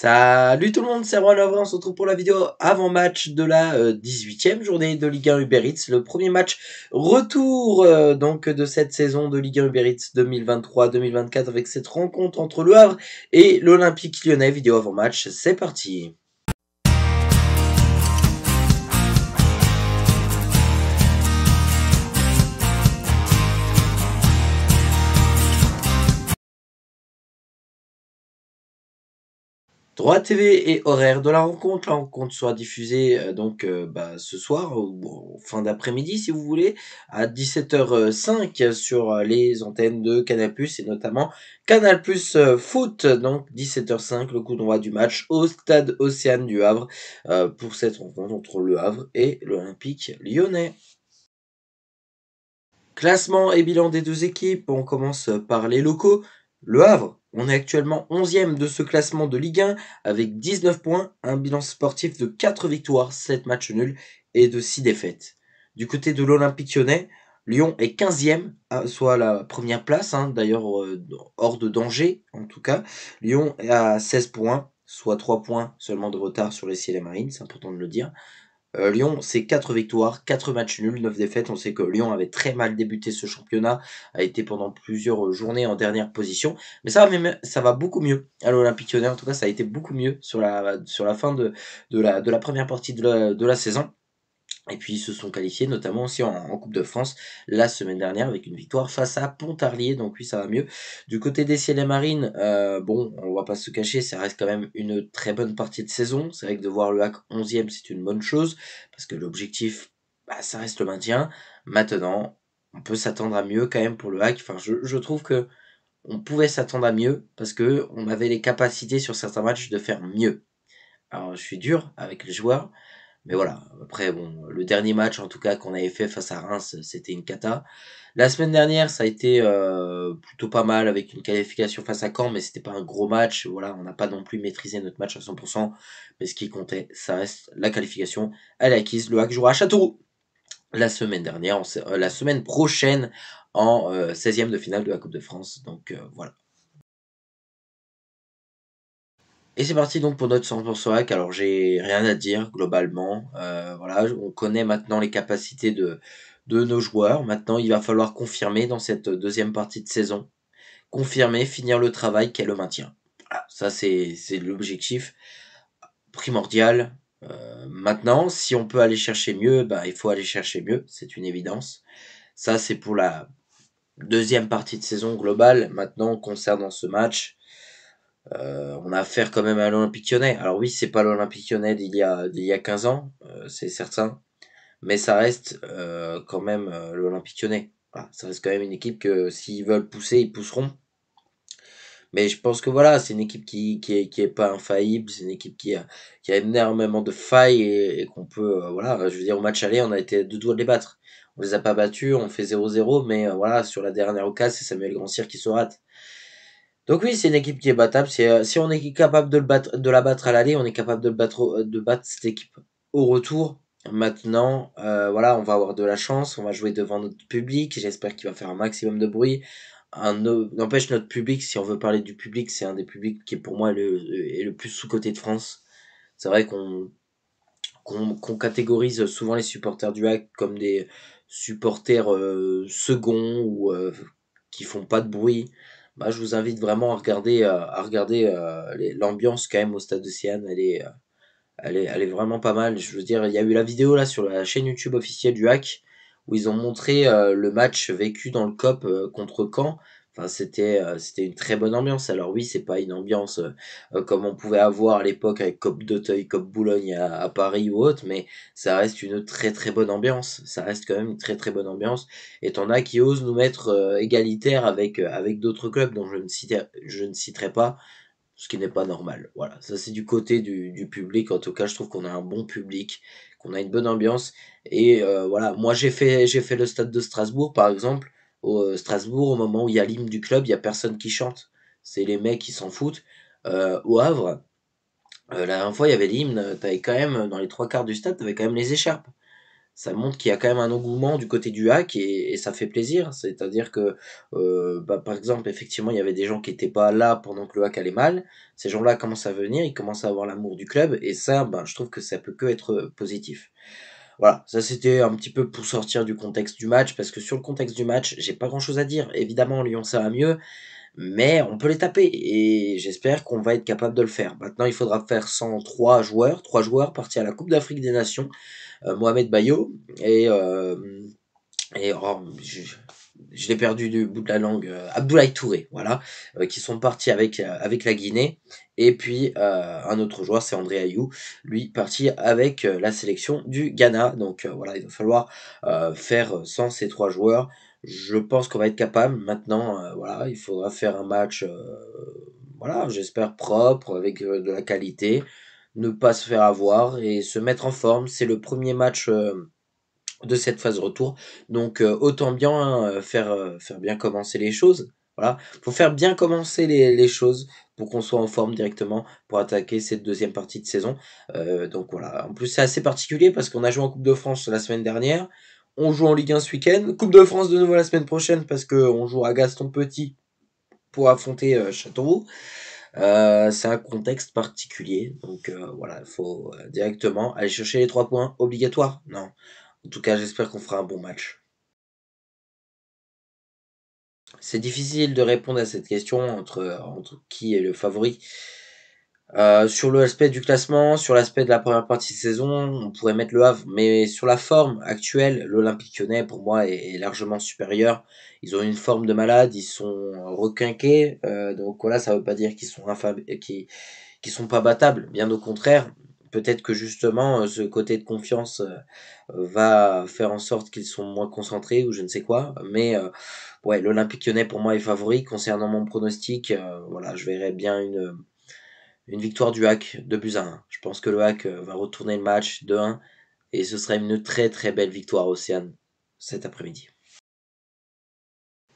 Salut tout le monde, c'est Le on se retrouve pour la vidéo avant-match de la 18e euh, journée de Ligue 1 Uber Eats, le premier match retour euh, donc de cette saison de Ligue 1 Uber Eats 2023-2024 avec cette rencontre entre le Havre et l'Olympique Lyonnais, vidéo avant-match, c'est parti Droit TV et horaire de la rencontre. La rencontre sera diffusée euh, donc euh, bah, ce soir ou fin d'après-midi si vous voulez à 17h05 sur euh, les antennes de Canal+ et notamment Canal+ Plus Foot. Donc 17h05 le coup d'envoi du match au stade Océane du Havre pour cette rencontre entre le Havre et l'Olympique Lyonnais. Classement et bilan des deux équipes. On commence par les locaux. Le Havre on est actuellement 11e de ce classement de Ligue 1 avec 19 points, un bilan sportif de 4 victoires, 7 matchs nuls et de 6 défaites. Du côté de l'Olympique lyonnais, Lyon est 15e, euh, soit la première place, hein, d'ailleurs euh, hors de danger en tout cas. Lyon est à 16 points, soit 3 points seulement de retard sur les et Marines, c'est important de le dire. Euh, Lyon, c'est 4 victoires, 4 matchs nuls, 9 défaites. On sait que Lyon avait très mal débuté ce championnat, a été pendant plusieurs journées en dernière position. Mais ça va, ça va beaucoup mieux à l'Olympique Lyonnais. En tout cas, ça a été beaucoup mieux sur la, sur la fin de, de, la, de la première partie de de la saison. Et puis ils se sont qualifiés notamment aussi en, Coupe de France la semaine dernière avec une victoire face à Pontarlier, donc oui ça va mieux. Du côté des Ciel et Marines, euh, bon on va pas se cacher, ça reste quand même une très bonne partie de saison. C'est vrai que de voir le hack 11e c'est une bonne chose, parce que l'objectif bah, ça reste le maintien. Maintenant on peut s'attendre à mieux quand même pour le hack. Enfin je, trouve que on pouvait s'attendre à mieux parce que on avait les capacités sur certains matchs de faire mieux. Alors je suis dur avec les joueurs mais voilà, après, bon, le dernier match en tout cas qu'on avait fait face à Reims, c'était une cata. La semaine dernière, ça a été euh, plutôt pas mal avec une qualification face à Caen, mais c'était pas un gros match. Voilà, on n'a pas non plus maîtrisé notre match à 100%, mais ce qui comptait, ça reste la qualification. Elle est acquise. Le Hack jouera à Châteauroux la semaine dernière, euh, la semaine prochaine en 16e euh, de finale de la Coupe de France. Donc voilà. Et c'est parti donc pour notre 100% hack. Alors j'ai rien à dire globalement. Euh, voilà, on connaît maintenant les capacités de, de nos joueurs. Maintenant, il va falloir confirmer dans cette deuxième partie de saison. Confirmer, finir le travail qu'est le maintien. Voilà, ça c'est l'objectif primordial. Euh, maintenant, si on peut aller chercher mieux, ben, il faut aller chercher mieux, c'est une évidence. Ça c'est pour la deuxième partie de saison globale. Maintenant, concernant ce match, euh, on a affaire quand même à l'Olympique lyonnais. Alors oui, c'est pas l'Olympique lyonnais d'il y, a, 15 ans, euh, c'est certain, mais ça reste euh, quand même l'Olympique lyonnais. ça reste quand même une équipe que s'ils veulent pousser, ils pousseront. Mais je pense que voilà, c'est une équipe qui, n'est est, pas infaillible, c'est une équipe qui a, énormément de failles et, qu'on peut, voilà, je veux dire, au match aller, on a été deux doigts de les battre. On les a pas battus, on fait 0-0, mais voilà, sur la dernière occasion, c'est Samuel Grandsir qui se rate. Donc oui, c'est une équipe qui est battable. Euh, si on est capable de, de la battre à l'aller, on est capable de, euh, battre, cette équipe au retour. Maintenant, euh, voilà, on va avoir de la chance, on va jouer devant notre public. J'espère qu'il va faire un maximum de bruit. N'empêche, notre public, si on veut parler du public, c'est un des publics qui, pour moi, est le, plus sous-côté de France. C'est vrai qu'on catégorise souvent les supporters du hack comme des supporters seconds ou qui font pas de bruit. Bah, je vous invite vraiment à regarder, euh, à regarder euh, l'ambiance quand même au stade de Elle euh, elle est, vraiment pas mal. Je veux dire, il y a eu la vidéo là sur la chaîne YouTube officielle du hack où ils ont montré le match vécu dans le COP contre Caen c'était euh, c'était une très bonne ambiance. Alors oui, c'est pas une ambiance euh, euh, comme on pouvait avoir à l'époque avec Cop d'Auteuil, Cop Boulogne à, Paris ou autre, mais ça reste une très très bonne ambiance. Ça reste quand même une très très bonne ambiance. Et t'en a qui osent nous mettre égalitaire avec avec d'autres clubs dont je ne citerai, je ne citerai pas. Ce qui n'est pas normal. Voilà, ça c'est du côté du, du public. En tout cas, je trouve qu'on a un bon public, qu'on a une bonne ambiance. Et voilà, moi j'ai fait j'ai fait le stade de Strasbourg par exemple au euh, Strasbourg, au moment où il y a l'hymne du club, il y a personne qui chante. C'est les mecs qui s'en foutent. Euh, au Havre, euh, la dernière fois, il y avait l'hymne, t'avais quand même, dans les trois quarts du stade, t'avais quand même les écharpes. Ça montre qu'il y a quand même un engouement du côté du hack et, ça fait plaisir. C'est-à-dire que, bah, par exemple, effectivement, il y avait des gens qui n'étaient pas là pendant que le hack allait mal. Ces gens-là commencent à venir, ils commencent à avoir l'amour du club et ça, bah, je trouve que ça peut que être positif. Voilà, ça c'était un petit peu pour sortir du contexte du match, parce que sur le contexte du match, j'ai pas grand chose à dire. Évidemment, Lyon ça va mieux, mais on peut les taper, et j'espère qu'on va être capable de le faire. Maintenant, il faudra faire 103 joueurs, 3 joueurs partis à la Coupe d'Afrique des Nations, euh, Mohamed Bayo, et... Euh, et oh, je l'ai perdu du bout de la langue, euh, Abdoulaye Touré, voilà, euh, qui sont partis avec, euh, avec la Guinée. Et puis un autre joueur, c'est André Ayou, lui parti avec la sélection du Ghana. Donc voilà, il va falloir faire sans ces trois joueurs. Je pense qu'on va être capable. Maintenant, voilà, il faudra faire un match, voilà, j'espère propre, avec de la qualité, ne pas se faire avoir et se mettre en forme. C'est le premier match de cette phase retour. Donc euh, autant bien euh, faire, euh, faire bien commencer les choses. Voilà, faut faire bien commencer les, choses pour qu'on soit en forme directement pour attaquer cette deuxième partie de saison. donc voilà, en plus c'est assez particulier parce qu'on a joué en Coupe de France la semaine dernière, on joue en Ligue 1 ce week-end, Coupe de France de nouveau la semaine prochaine parce qu'on joue à Gaston Petit pour affronter Châteauroux. c'est un contexte particulier. Donc voilà, il faut directement aller chercher les trois points obligatoires. Non, en tout cas, j'espère qu'on fera un bon match. C'est difficile de répondre à cette question entre, qui est le favori. Euh, sur l'aspect du classement, sur l'aspect de la première partie de saison, on pourrait mettre le Havre, mais sur la forme actuelle, l'Olympique lyonnais, pour moi, est, largement supérieur. Ils ont une forme de malade, ils sont requinqués, euh, donc voilà, ça ne veut pas dire qu'ils sont, sont pas battables, bien au contraire, peut-être que justement euh, ce côté de confiance euh, euh, va faire en sorte qu'ils sont moins concentrés ou je ne sais quoi. Mais ouais, l'Olympique lyonnais pour moi est favori. Concernant mon pronostic, voilà, je verrais bien une, une victoire du hack de buts Je pense que le hack va retourner le match de 1 et ce serait une très très belle victoire Océane cet après-midi.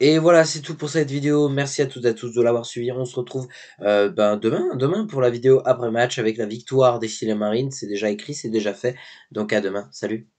Et voilà, c'est tout pour cette vidéo. Merci à toutes et à tous de l'avoir suivi. On se retrouve euh, ben, demain, demain pour la vidéo après match avec la victoire des Marines. C'est déjà écrit, c'est déjà fait. Donc à demain. Salut.